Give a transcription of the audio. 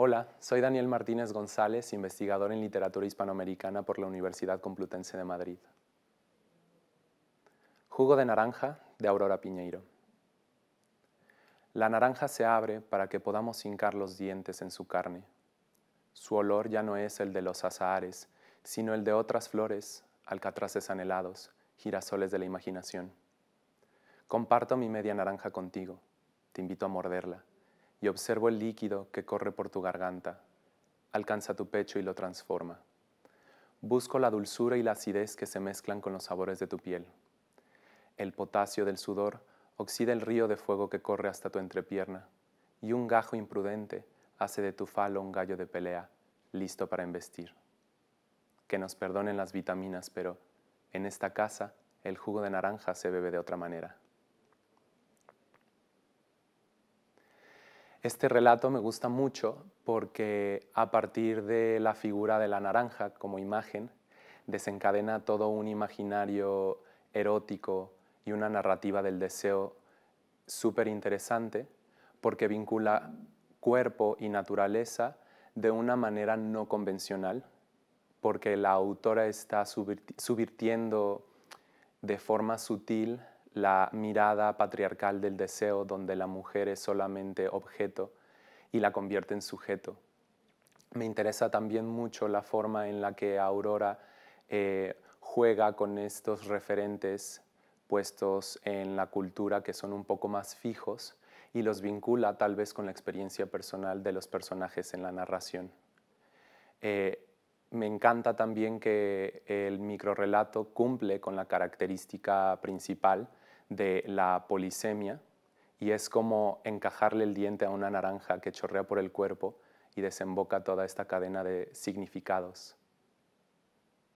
Hola, soy Daniel Martínez González, investigador en literatura hispanoamericana por la Universidad Complutense de Madrid. Jugo de naranja de Aurora Piñeiro. La naranja se abre para que podamos hincar los dientes en su carne. Su olor ya no es el de los azahares, sino el de otras flores, alcatraces anhelados, girasoles de la imaginación. Comparto mi media naranja contigo. Te invito a morderla y observo el líquido que corre por tu garganta. Alcanza tu pecho y lo transforma. Busco la dulzura y la acidez que se mezclan con los sabores de tu piel. El potasio del sudor oxida el río de fuego que corre hasta tu entrepierna, y un gajo imprudente hace de tu falo un gallo de pelea, listo para embestir. Que nos perdonen las vitaminas, pero en esta casa el jugo de naranja se bebe de otra manera. Este relato me gusta mucho porque a partir de la figura de la naranja como imagen desencadena todo un imaginario erótico y una narrativa del deseo súper interesante porque vincula cuerpo y naturaleza de una manera no convencional, porque la autora está subvirtiendo de forma sutil la mirada patriarcal del deseo donde la mujer es solamente objeto y la convierte en sujeto. Me interesa también mucho la forma en la que Aurora eh, juega con estos referentes puestos en la cultura que son un poco más fijos y los vincula tal vez con la experiencia personal de los personajes en la narración. Eh, me encanta también que el microrrelato cumple con la característica principal de la polisemia y es como encajarle el diente a una naranja que chorrea por el cuerpo y desemboca toda esta cadena de significados.